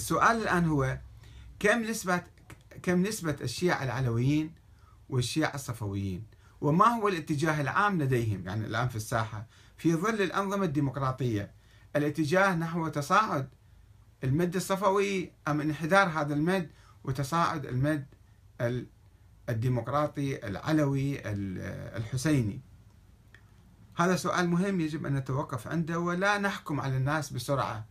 السؤال الآن هو كم نسبة كم نسبة الشيعة العلويين والشيعة الصفويين وما هو الاتجاه العام لديهم يعني الآن في الساحة في ظل الأنظمة الديمقراطية الاتجاه نحو تصاعد المد الصفوي أم انحدار هذا المد وتصاعد المد الديمقراطي العلوي الحسيني هذا سؤال مهم يجب أن نتوقف عنده ولا نحكم على الناس بسرعة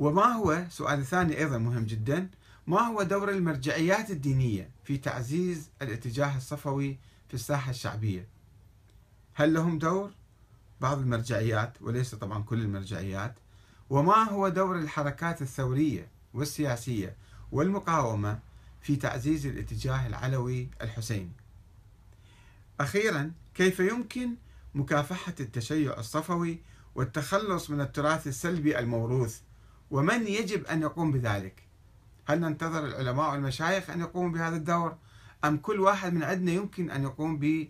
وما هو سؤال ثاني أيضا مهم جدا ما هو دور المرجعيات الدينية في تعزيز الاتجاه الصفوي في الساحة الشعبية هل لهم دور؟ بعض المرجعيات وليس طبعا كل المرجعيات وما هو دور الحركات الثورية والسياسية والمقاومة في تعزيز الاتجاه العلوي الحسيني أخيرا كيف يمكن مكافحة التشيع الصفوي والتخلص من التراث السلبي الموروث ومن يجب أن يقوم بذلك هل ننتظر العلماء والمشايخ أن يقوموا بهذا الدور أم كل واحد من عندنا يمكن أن يقوم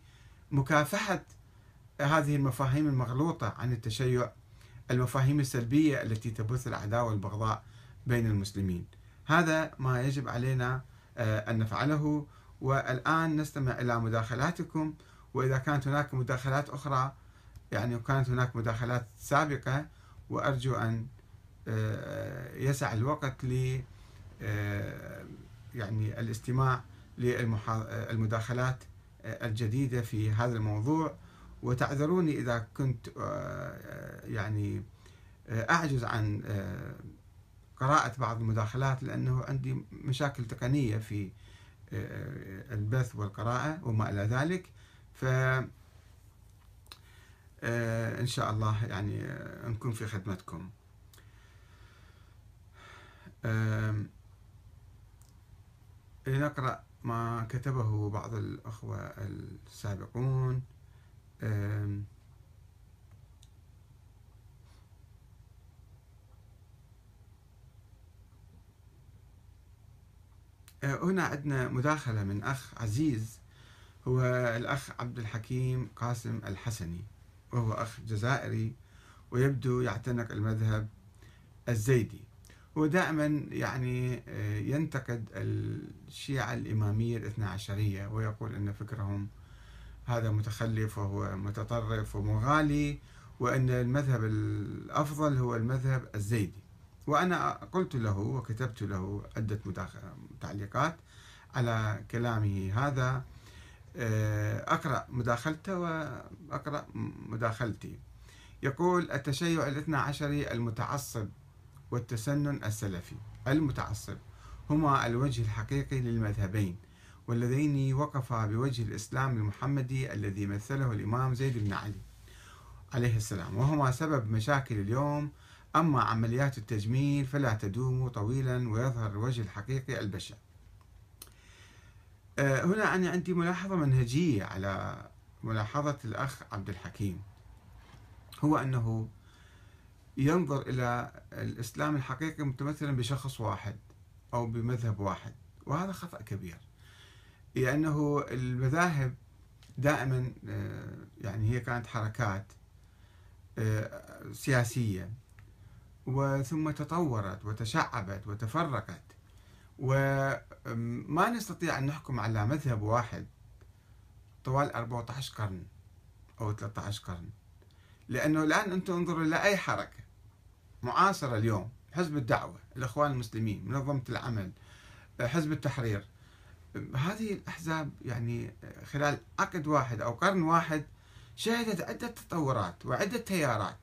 بمكافحة هذه المفاهيم المغلوطة عن التشيع المفاهيم السلبية التي تبث العداوة والبغضاء بين المسلمين هذا ما يجب علينا آه، أن نفعله والآن نستمع إلى مداخلاتكم وإذا كانت هناك مداخلات أخرى يعني كانت هناك مداخلات سابقة وأرجو أن آه، يسع الوقت ل آه، يعني الاستماع للمداخلات آه، الجديدة في هذا الموضوع وتعذروني إذا كنت يعني أعجز عن قراءة بعض المداخلات لأنه عندي مشاكل تقنية في البث والقراءة وما إلى ذلك ف إن شاء الله يعني نكون في خدمتكم لنقرأ ما كتبه بعض الأخوة السابقون آه، هنا عندنا مداخلة من أخ عزيز هو الأخ عبد الحكيم قاسم الحسني وهو أخ جزائري ويبدو يعتنق المذهب الزيدي هو دائما يعني آه، ينتقد الشيعة الإمامية الاثنى عشرية ويقول أن فكرهم هذا متخلف وهو متطرف ومغالي وأن المذهب الأفضل هو المذهب الزيدي وأنا قلت له وكتبت له عدة تعليقات على كلامه هذا آه، أقرأ مداخلته وأقرأ مداخلتي يقول التشيع الاثنى عشري المتعصب والتسنن السلفي المتعصب هما الوجه الحقيقي للمذهبين واللذين وقفا بوجه الإسلام المحمدي الذي مثله الإمام زيد بن علي عليه السلام وهما سبب مشاكل اليوم أما عمليات التجميل فلا تدوم طويلا ويظهر الوجه الحقيقي البشع آه، هنا أنا عندي ملاحظة منهجية على ملاحظة الأخ عبد الحكيم هو أنه ينظر إلى الإسلام الحقيقي متمثلا بشخص واحد أو بمذهب واحد وهذا خطأ كبير لأنه المذاهب دائما آه، يعني هي كانت حركات آه، سياسية وثم تطورت وتشعبت وتفرقت وما نستطيع أن نحكم على مذهب واحد طوال 14 قرن أو 13 قرن لأنه الآن أنتم انظروا إلى أي حركة معاصرة اليوم حزب الدعوة الإخوان المسلمين منظمة العمل حزب التحرير هذه الأحزاب يعني خلال عقد واحد أو قرن واحد شهدت عدة تطورات وعدة تيارات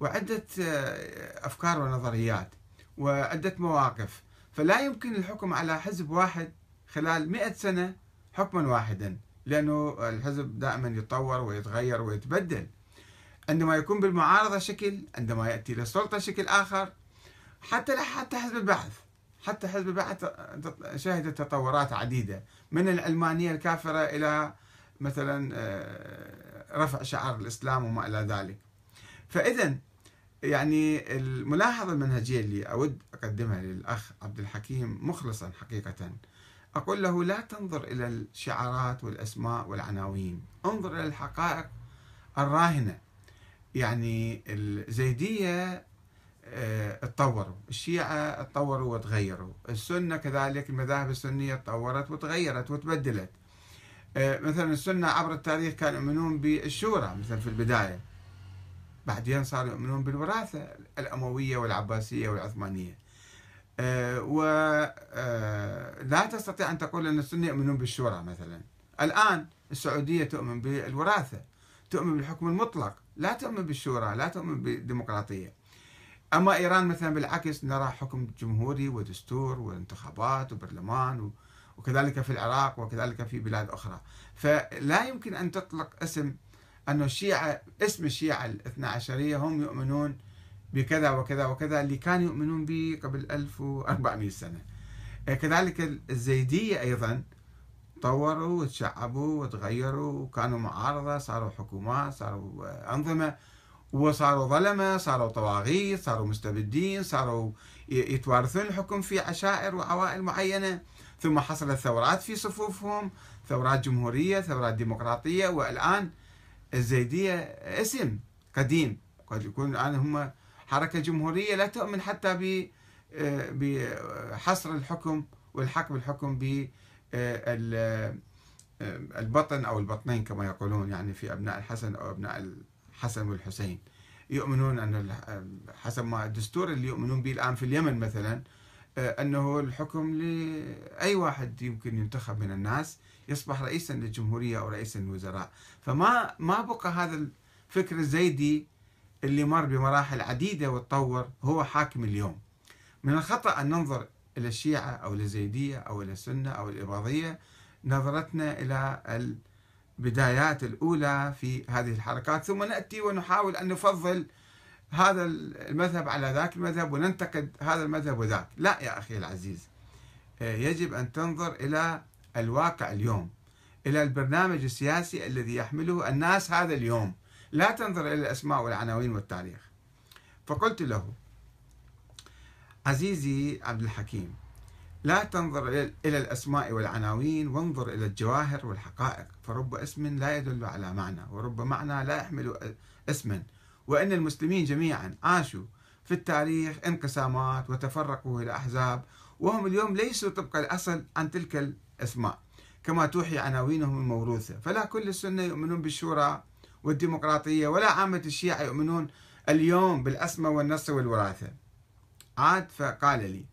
وعدة آه، أفكار ونظريات وعدة مواقف فلا يمكن الحكم على حزب واحد خلال مئة سنة حكما واحدا لأنه الحزب دائما يتطور ويتغير ويتبدل عندما يكون بالمعارضة شكل عندما يأتي للسلطة شكل آخر حتى حتى حزب البعث حتى حزب البعث شهد تطورات عديدة من العلمانية الكافرة إلى مثلا آه، رفع شعار الإسلام وما إلى ذلك فإذا يعني الملاحظة المنهجية اللي أود أقدمها للأخ عبد الحكيم مخلصا حقيقة أقول له لا تنظر إلى الشعارات والأسماء والعناوين انظر إلى الحقائق الراهنة يعني الزيدية آه، اتطوروا الشيعة اتطوروا وتغيروا السنة كذلك المذاهب السنية اتطورت وتغيرت وتبدلت آه، مثلا السنة عبر التاريخ كانوا يؤمنون بالشورى مثلا في البداية بعدين صاروا يؤمنون بالوراثة الأموية والعباسية والعثمانية آه، ولا تستطيع أن تقول أن السنة يؤمنون بالشورى مثلا الآن السعودية تؤمن بالوراثة تؤمن بالحكم المطلق لا تؤمن بالشورى لا تؤمن بالديمقراطية أما إيران مثلا بالعكس نرى حكم جمهوري ودستور وانتخابات وبرلمان وكذلك في العراق وكذلك في بلاد أخرى فلا يمكن أن تطلق اسم أن الشيعة اسم الشيعة الاثنى عشرية هم يؤمنون بكذا وكذا وكذا اللي كانوا يؤمنون به قبل 1400 سنة آه، كذلك الزيدية أيضا تطوروا وتشعبوا وتغيروا وكانوا معارضة صاروا حكومات صاروا آه، أنظمة وصاروا ظلمة صاروا طواغيت صاروا مستبدين صاروا يتوارثون الحكم في عشائر وعوائل معينة ثم حصلت ثورات في صفوفهم ثورات جمهورية ثورات ديمقراطية والآن الزيدية اسم قديم قد يكون الآن هم حركة جمهورية لا تؤمن حتى بحصر آه، آه، الحكم والحق بالحكم ب آه، آه، البطن أو البطنين كما يقولون يعني في أبناء الحسن أو أبناء الحسن والحسين يؤمنون أن حسب ما الدستور اللي يؤمنون به الآن في اليمن مثلا آه، أنه الحكم لأي واحد يمكن ينتخب من الناس يصبح رئيسا للجمهورية أو رئيسا للوزراء فما ما بقى هذا الفكر الزيدي اللي مر بمراحل عديدة وتطور هو حاكم اليوم من الخطأ أن ننظر إلى الشيعة أو الزيدية أو إلى السنة أو الإباضية نظرتنا إلى البدايات الأولى في هذه الحركات ثم نأتي ونحاول أن نفضل هذا المذهب على ذاك المذهب وننتقد هذا المذهب وذاك لا يا أخي العزيز يجب أن تنظر إلى الواقع اليوم إلى البرنامج السياسي الذي يحمله الناس هذا اليوم لا تنظر إلى الأسماء والعناوين والتاريخ فقلت له عزيزي عبد الحكيم لا تنظر إلى الأسماء والعناوين وانظر إلى الجواهر والحقائق فرب اسم لا يدل على معنى ورب معنى لا يحمل اسما وإن المسلمين جميعا عاشوا في التاريخ انقسامات وتفرقوا إلى أحزاب وهم اليوم ليسوا طبق الأصل عن تلك الأسماء كما توحي عناوينهم الموروثة فلا كل السنة يؤمنون بالشورى والديمقراطية ولا عامة الشيعة يؤمنون اليوم بالأسماء والنص والوراثة عاد فقال لي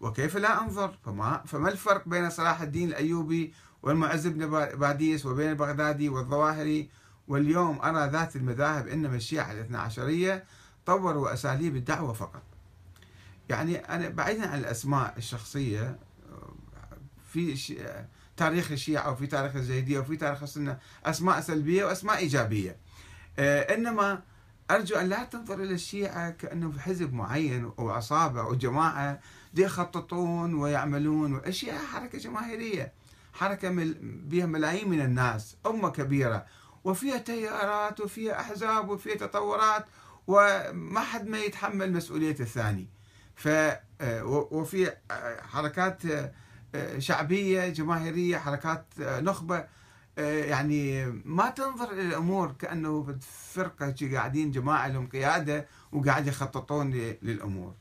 وكيف لا أنظر فما, فما الفرق بين صلاح الدين الأيوبي والمعز بن باديس وبين البغدادي والظواهري واليوم أرى ذات المذاهب إنما الشيعة الاثنى عشرية طوروا أساليب الدعوة فقط يعني أنا بعيدا عن الأسماء الشخصية في تاريخ الشيعة وفي تاريخ الزيدية وفي تاريخ السنة أسماء سلبية وأسماء إيجابية إنما أرجو أن لا تنظر إلى الشيعة كأنه في حزب معين أو عصابة أو جماعة يخططون ويعملون الشيعه حركة جماهيرية حركة مل... بها ملايين من الناس أمة كبيرة وفيها تيارات وفيها أحزاب وفيها تطورات وما حد ما يتحمل مسؤولية الثاني ف آه، وفي آه، حركات آه، شعبية جماهيرية حركات نخبة آه، يعني ما تنظر الى الامور كانه فرقه قاعدين جماعه لهم قياده وقاعد يخططون للامور.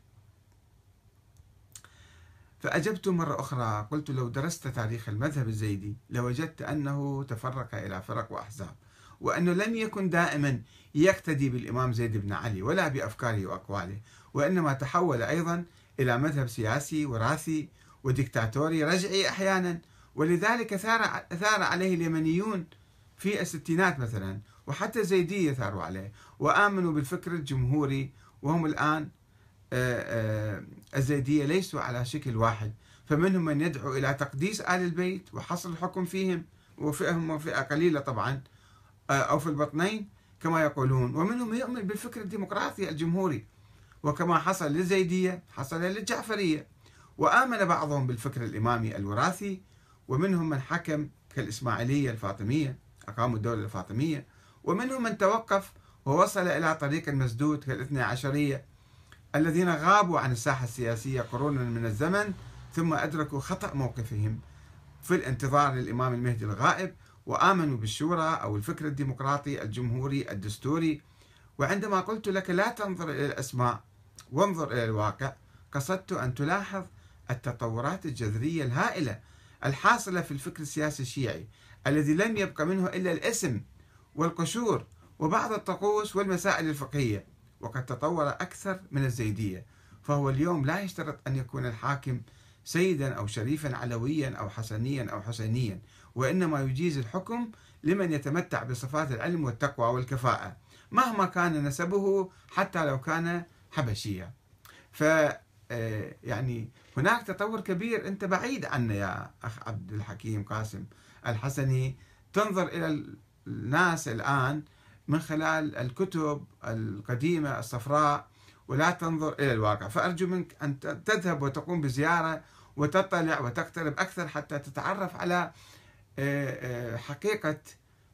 فاجبت مره اخرى قلت لو درست تاريخ المذهب الزيدي لوجدت انه تفرق الى فرق واحزاب وانه لم يكن دائما يقتدي بالامام زيد بن علي ولا بافكاره واقواله وانما تحول ايضا الى مذهب سياسي وراثي وديكتاتوري رجعي احيانا ولذلك ثار ثار عليه اليمنيون في الستينات مثلا وحتى الزيدية ثاروا عليه وآمنوا بالفكر الجمهوري وهم الآن آه، آه، الزيدية ليسوا على شكل واحد فمنهم من يدعو إلى تقديس آل البيت وحصر الحكم فيهم وفئهم وفئة قليلة طبعا آه، أو في البطنين كما يقولون ومنهم يؤمن بالفكر الديمقراطي الجمهوري وكما حصل للزيدية حصل للجعفرية وآمن بعضهم بالفكر الإمامي الوراثي ومنهم من حكم كالإسماعيلية الفاطمية أقاموا الدولة الفاطمية ومنهم من توقف ووصل إلى طريق المسدود كالاثنى عشرية الذين غابوا عن الساحة السياسية قرونا من الزمن ثم أدركوا خطأ موقفهم في الانتظار للإمام المهدي الغائب وآمنوا بالشورى أو الفكر الديمقراطي الجمهوري الدستوري وعندما قلت لك لا تنظر إلى الأسماء وانظر إلى الواقع قصدت أن تلاحظ التطورات الجذرية الهائلة الحاصلة في الفكر السياسي الشيعي الذي لم يبقى منه إلا الاسم والقشور وبعض الطقوس والمسائل الفقهية وقد تطور أكثر من الزيدية فهو اليوم لا يشترط أن يكون الحاكم سيدا أو شريفا علويا أو حسنيا أو حسينيا وإنما يجيز الحكم لمن يتمتع بصفات العلم والتقوى والكفاءة مهما كان نسبه حتى لو كان حبشيا ف آه، يعني هناك تطور كبير أنت بعيد عنه يا أخ عبد الحكيم قاسم الحسني تنظر إلى الناس الآن من خلال الكتب القديمة الصفراء ولا تنظر إلى الواقع فأرجو منك أن تذهب وتقوم بزيارة وتطلع وتقترب أكثر حتى تتعرف على آه، آه، حقيقة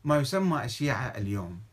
ما يسمى الشيعة اليوم